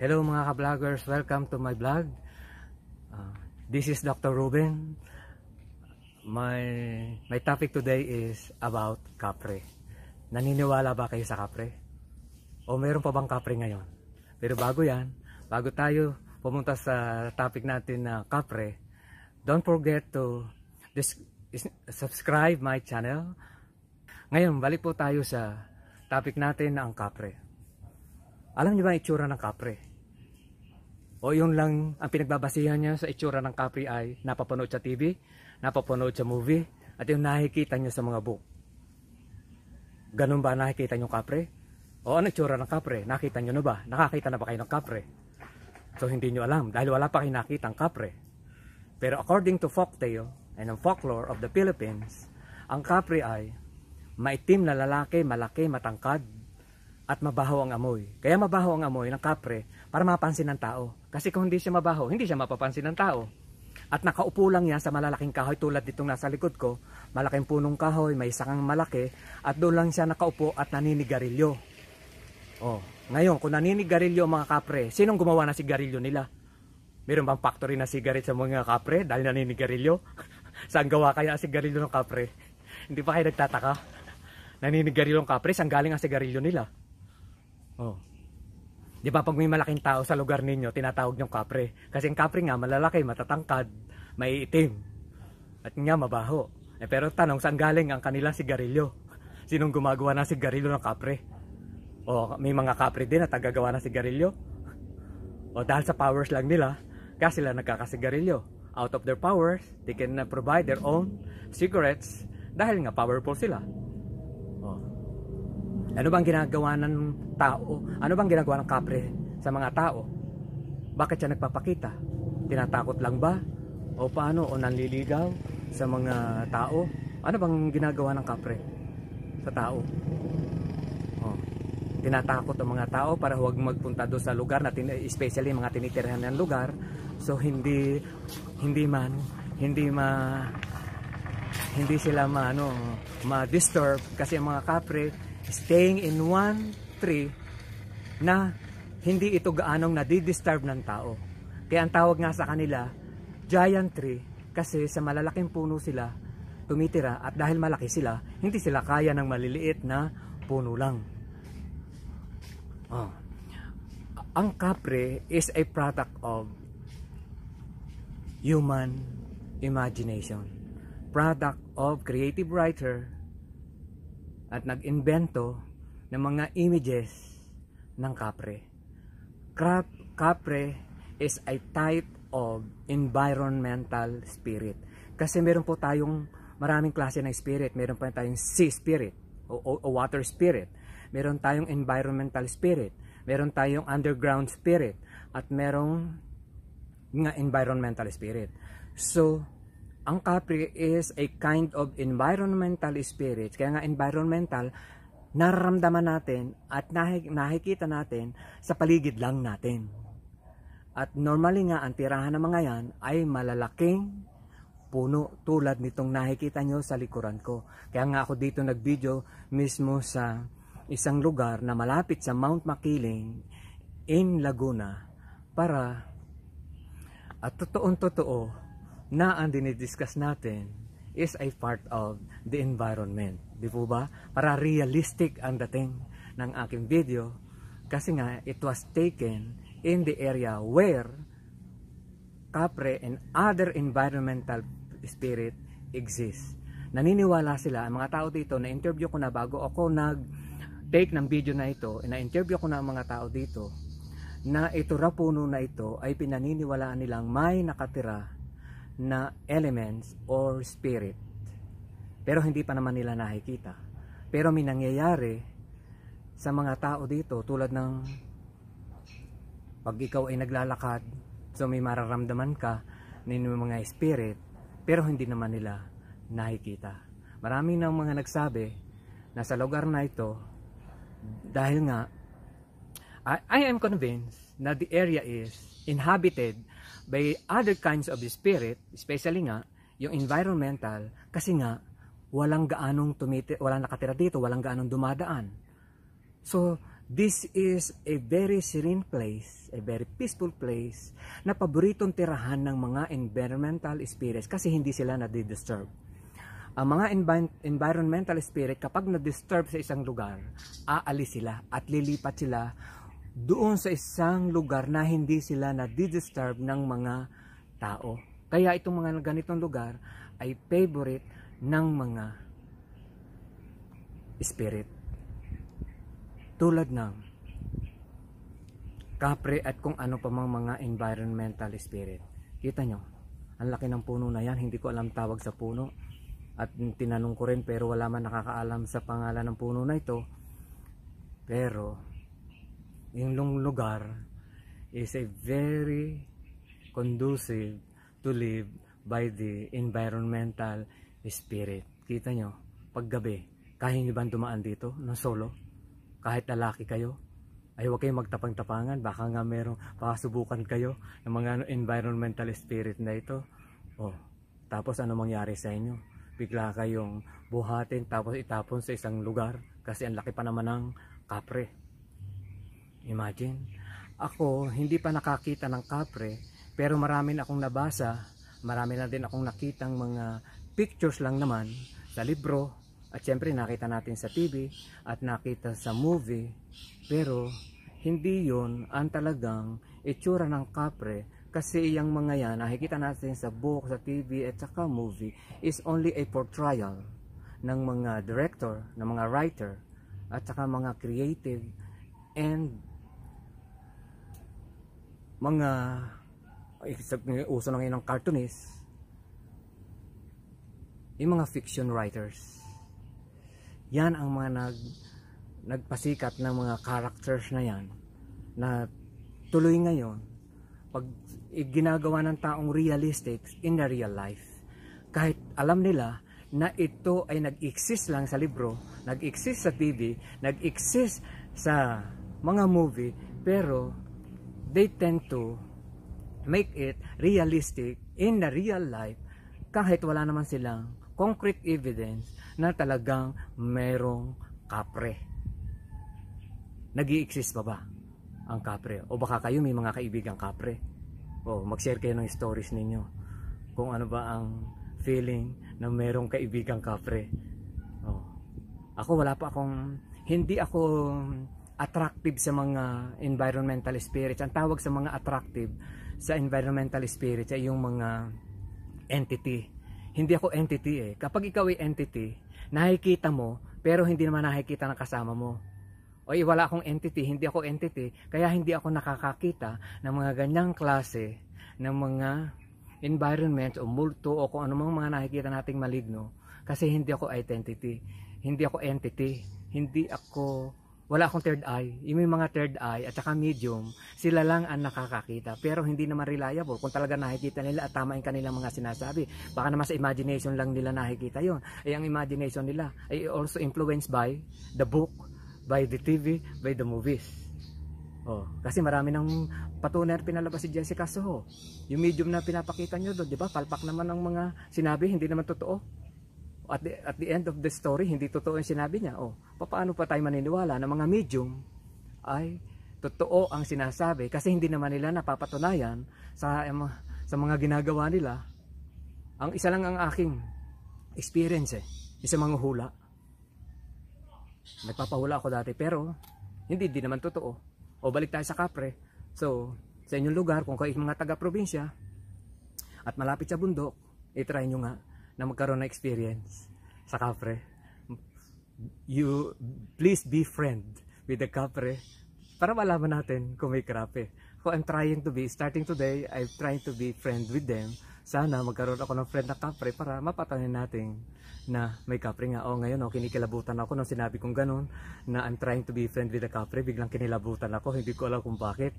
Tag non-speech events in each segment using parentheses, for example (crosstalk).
Hello mga ka-vloggers, welcome to my vlog. Uh, this is Dr. Ruben. My my topic today is about kapre. Naniniwala ba kayo sa kapre? O meron pa bang kapre ngayon? Pero bago 'yan, bago tayo pumunta sa topic natin na kapre, don't forget to subscribe my channel. Ngayon, balik po tayo sa topic natin na ang kapre. Alam niyo ba itsura ng kapre? O yun lang ang pinagbabasihan niya sa itsura ng Capri ay napapanood sa TV, napapanood sa movie, at yung nakikita niya sa mga book. Ganun ba nakikita niyo Capri? O ano itsura ng Capri? Nakita niyo na ba? Nakakita na ba kayo ng Capri? So hindi niyo alam dahil wala pa kayo nakita ang Capri. Pero according to folktale and the folklore of the Philippines, ang Capri ay maitim na lalaki, malaki, matangkad, at mabaho ang amoy. Kaya mabaho ang amoy ng kapre para mapansin ng tao. Kasi kung hindi siya mabaho, hindi siya mapapansin ng tao. At nakaupo lang yan sa malalaking kahoy tulad ditong nasa likod ko. Malaking punong kahoy, may isa malaki at doon lang siya nakaupo at naninigarilyo. Oh, ngayon kung naninigarilyo ang mga kapre, sinong gumawa na sigarilyo nila? Meron bang factory na sigarilyo sa mga kapre dahil naninigarilyo? (laughs) Saan gawa kaya ang sigarilyo ng kapre? hindi pa kayo nagtataka? Naninigarilyo ang kapre, saan galing ang sigarilyo nila? Oh. Di ba pag may malaking tao sa lugar ninyo, tinatawag niyong kapre. Kasi ang kapre nga malalaki, matatangkad, may itim. At nga mabaho. Eh, pero tanong, saan galing ang kanilang sigarilyo? Sinong gumagawa ng sigarilyo ng kapre? O may mga kapre din na tagagawa ng sigarilyo? O dahil sa powers lang nila, kasi sila nagkakasigarilyo. Out of their powers, they can provide their own cigarettes dahil nga powerful sila. Ano bang ginagawa ng tao? Ano bang ginagawa ng kapre sa mga tao? Bakit siya nagpapakita? Tinatakot lang ba? O paano? O nanliligaw sa mga tao? Ano bang ginagawa ng kapre sa tao? Oh. Tinatakot ang mga tao para huwag magpunta doon sa lugar na especially mga tinitirhan ng lugar. So hindi hindi man hindi ma hindi sila ma ano ma-disturb kasi ang mga kapre staying in one tree na hindi ito gaanong nadidisturb ng tao. Kaya ang tawag nga sa kanila, giant tree, kasi sa malalaking puno sila tumitira at dahil malaki sila, hindi sila kaya ng maliliit na puno lang. Oh. Ang kapre is a product of human imagination, product of creative writer, at nag-invento ng mga images ng kapre. Crap, kapre is a type of environmental spirit. Kasi meron po tayong maraming klase ng spirit. Meron pa tayong sea spirit o, o, o water spirit. Meron tayong environmental spirit. Meron tayong underground spirit. At merong nga environmental spirit. So, ang Capri is a kind of environmental spirit. Kaya nga environmental, nararamdaman natin at nakikita natin sa paligid lang natin. At normally nga, ang tirahan ng mga yan ay malalaking puno tulad nitong nakikita nyo sa likuran ko. Kaya nga ako dito nag-video mismo sa isang lugar na malapit sa Mount Makiling in Laguna para at totoong totoo na ang dinidiscuss natin is a part of the environment. Di po ba? Para realistic ang dating ng aking video kasi nga it was taken in the area where kapre and other environmental spirit exist. Naniniwala sila, ang mga tao dito, na-interview ko na bago ako nag-take ng video na ito, na-interview ko na ang mga tao dito, na ito rapuno na ito ay pinaniniwalaan nilang may nakatira na elements or spirit. Pero hindi pa naman nila nakikita. Pero may nangyayari sa mga tao dito tulad ng pag ikaw ay naglalakad, so may mararamdaman ka ng mga spirit, pero hindi naman nila nakikita. Marami ng mga nagsabi na sa lugar na ito, dahil nga, I, I am convinced na the area is inhabited by other kinds of spirit, especially nga, yung environmental, kasi nga, walang gaanong tumiti, walang nakatira dito, walang gaanong dumadaan. So, this is a very serene place, a very peaceful place, na paboritong tirahan ng mga environmental spirits kasi hindi sila nadidisturb. Ang mga environmental spirit, kapag na-disturb sa isang lugar, aalis sila at lilipat sila doon sa isang lugar na hindi sila na nadidisturb ng mga tao. Kaya itong mga ganitong lugar ay favorite ng mga spirit. Tulad ng kapre at kung ano pa mang mga environmental spirit. Kita nyo, ang laki ng puno na yan, hindi ko alam tawag sa puno. At tinanong ko rin pero wala man nakakaalam sa pangalan ng puno na ito. Pero yung lugar is a very conducive to live by the environmental spirit. Kita nyo, paggabi, kahit hindi ba dumaan dito ng solo, kahit lalaki kayo, ay huwag kayong magtapang-tapangan, baka nga merong, baka kayo ng mga ano, environmental spirit na ito. Oh, tapos ano mangyari sa inyo? Bigla kayong buhatin tapos itapon sa isang lugar kasi ang laki pa naman ng kapre. Imagine, ako hindi pa nakakita ng kapre pero marami na akong nabasa, marami na din akong nakitang mga pictures lang naman sa libro at syempre nakita natin sa TV at nakita sa movie pero hindi yon ang talagang itsura ng kapre kasi yung mga yan nakikita natin sa book, sa TV at saka movie is only a portrayal ng mga director, ng mga writer at saka mga creative and mga uso na ngayon ng cartoonist yung mga fiction writers yan ang mga nag nagpasikat ng mga characters na yan na tuloy ngayon pag ginagawa ng taong realistic in the real life kahit alam nila na ito ay nag-exist lang sa libro, nag-exist sa TV, nag-exist sa mga movie, pero they tend to make it realistic in the real life kahit wala naman silang concrete evidence na talagang merong kapre. nag exist pa ba ang kapre? O baka kayo may mga kaibigang kapre? O mag-share kayo ng stories ninyo kung ano ba ang feeling na merong kaibigang kapre. O, ako wala pa akong, hindi ako attractive sa mga environmental spirits. Ang tawag sa mga attractive sa environmental spirits ay yung mga entity. Hindi ako entity eh. Kapag ikaw ay entity, nakikita mo pero hindi naman nakikita ng kasama mo. O eh, wala akong entity, hindi ako entity, kaya hindi ako nakakakita ng mga ganyang klase ng mga environment o multo o kung anumang mga nakikita nating maligno kasi hindi ako identity, hindi ako entity, hindi ako wala akong third eye. Yung mga third eye at saka medium, sila lang ang nakakakita. Pero hindi naman reliable kung talaga nakikita nila at tama yung kanilang mga sinasabi. Baka naman sa imagination lang nila nakikita yon. Ay eh, ang imagination nila ay also influenced by the book, by the TV, by the movies. Oh, kasi marami ng patunay na pinalabas si Jessica Soho. Yung medium na pinapakita nyo doon, di ba? Palpak naman ang mga sinabi, hindi naman totoo at the, at the end of the story, hindi totoo ang sinabi niya. O, oh, paano pa tayo maniniwala na mga medium ay totoo ang sinasabi kasi hindi naman nila napapatunayan sa, sa mga ginagawa nila. Ang isa lang ang aking experience eh, isang mga hula. Nagpapahula ako dati pero hindi din naman totoo. O balik tayo sa kapre. So, sa inyong lugar, kung kayo mga taga-probinsya at malapit sa bundok, itry nyo nga na magkaroon ng experience sa kapre. You, please be friend with the kapre para malaman natin kung may krape. So I'm trying to be, starting today, I'm trying to be friend with them. Sana magkaroon ako ng friend na kapre para mapatanin natin na may kapre nga. O ngayon, o, kinikilabutan ako nung sinabi kong ganun na I'm trying to be friend with the kapre. Biglang kinilabutan ako, hindi ko alam kung bakit.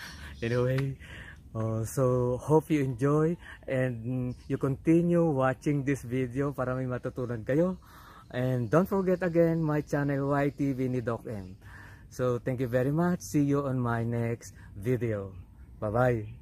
(laughs) anyway, Uh, so hope you enjoy and you continue watching this video para may matutunan kayo and don't forget again my channel YTV ni Doc M so thank you very much see you on my next video bye bye